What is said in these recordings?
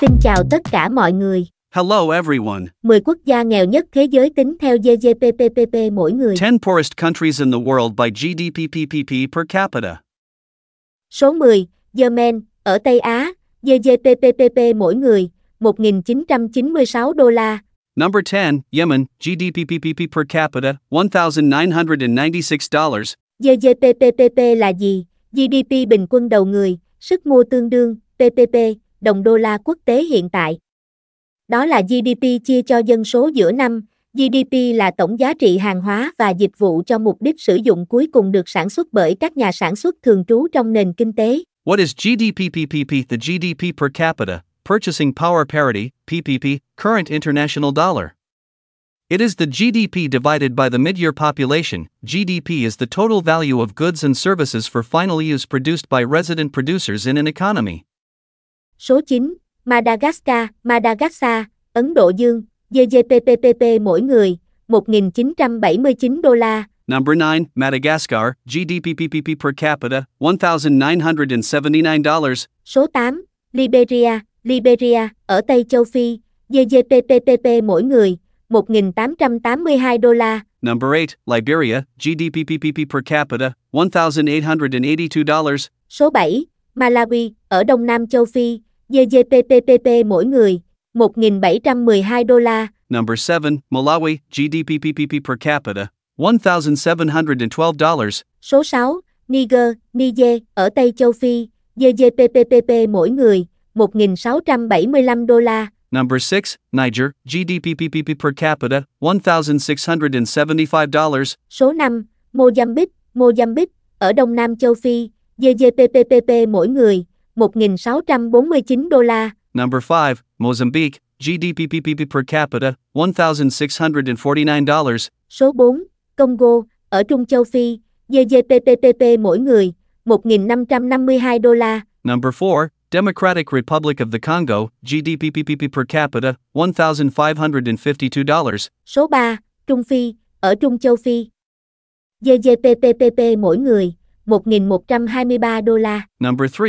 Xin chào tất cả mọi người. Hello everyone. 10 quốc gia nghèo nhất thế giới tính theo GDPPPP mỗi người. 10 poorest countries in the world by GDPPPP per capita. Số 10, Yemen, ở Tây Á, GDPPPP mỗi người, 1.996 đô la. Number 10, Yemen, GDPPPP per capita, $1,996. GDPPPP là gì? GDP bình quân đầu người, sức mua tương đương, PPP, đồng đô la quốc tế hiện tại. Đó là GDP chia cho dân số giữa năm, GDP là tổng giá trị hàng hóa và dịch vụ cho mục đích sử dụng cuối cùng được sản xuất bởi các nhà sản xuất thường trú trong nền kinh tế. What is GDP PPP? The GDP per capita, purchasing power parity, PPP, current international dollar. It is the GDP divided by the mid year population. GDP is the total value of goods and services for final use produced by resident producers in an economy. Số 9, Madagascar, Madagascar, Ấn Độ Dương, GDPPPP mỗi người, 1.979 đô la. Number 9, Madagascar, GDPPPP per capita, $1,979. Số 8, Liberia, Liberia, ở Tây Châu Phi, GDPPPP mỗi người, 1.882 đô la. Number 8, Liberia, GDPPPP per capita, $1,882. Số 7, Malawi, ở Đông Nam Châu Phi, GDPPPP mỗi người, 1.712 đô la. Number 7, Malawi, GDPPPP per capita, $1,712. Số 6, Niger, Niger, ở Tây Châu Phi, GDPPPP mỗi người, 1.675 đô la. Number 6, Niger, GDPPPP per capita, $1,675. Số 5, Mozambique, Mozambique, ở Đông Nam Châu Phi, GDPPPP mỗi người, 1.649 đô la. Number 5, Mozambique, GDP per capita, $1,649. Số 4, Congo, ở Trung Châu Phi, GDPPPP mỗi người, 1.552 đô la. Number 4, Democratic Republic of the Congo, GDP per capita, $1,552. Số 3, Trung Phi, ở Trung Châu Phi. GDPPPP mỗi người, 1.123 đô la. Number 3,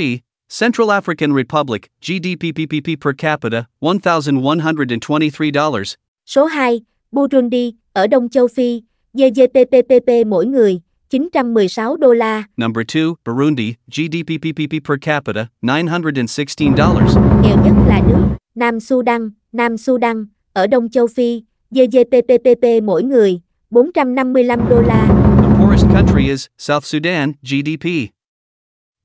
Central African Republic, GDPPPP per capita, $1,123. Số 2, Burundi, ở Đông Châu Phi, GDPPPP mỗi người, 916 đô la. Number 2, Burundi, GDP PPP per capita, $916. Nghèo nhất là nước Nam Sudan, Nam Sudan, ở Đông Châu Phi, GDPPPP mỗi người, 455 đô la. The poorest country is South Sudan, GDP.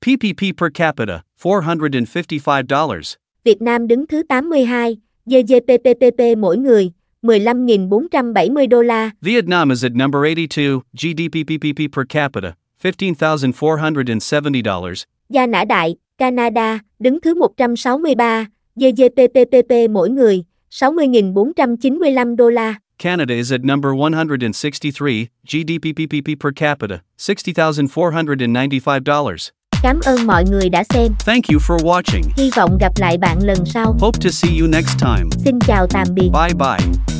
PPP per capita, $455. Việt Nam đứng thứ 82, GDPPPP mỗi người, 15.470 đô la. Vietnam is at number 82, PPP per capita, $15,470. Gia Nã Đại, Canada, đứng thứ 163, GDPPPP mỗi người, 60.495 đô la. Canada is at number 163, GDPPPP per capita, $60,495. Cảm ơn mọi người đã xem. Thank you for watching. Hy vọng gặp lại bạn lần sau. Hope to see you next time. Xin chào tạm biệt. Bye bye.